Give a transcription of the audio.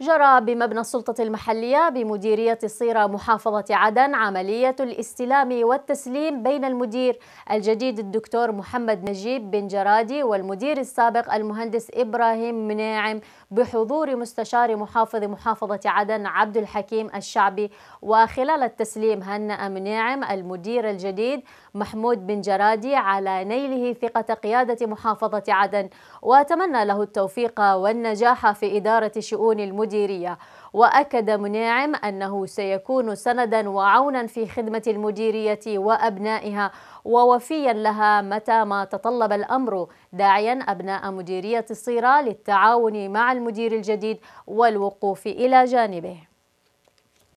جرى بمبنى السلطة المحلية بمديرية الصيرة محافظة عدن عملية الاستلام والتسليم بين المدير الجديد الدكتور محمد نجيب بن جرادي والمدير السابق المهندس إبراهيم مناعم بحضور مستشار محافظ محافظة عدن عبد الحكيم الشعبي وخلال التسليم هنأ مناعم المدير الجديد محمود بن جرادي على نيله ثقة قيادة محافظة عدن وتمنى له التوفيق والنجاح في إدارة شؤون المدير المديرية وأكد مناعم أنه سيكون سندا وعونا في خدمة المديرية وأبنائها ووفيا لها متى ما تطلب الأمر داعيا أبناء مديرية الصيرة للتعاون مع المدير الجديد والوقوف إلى جانبه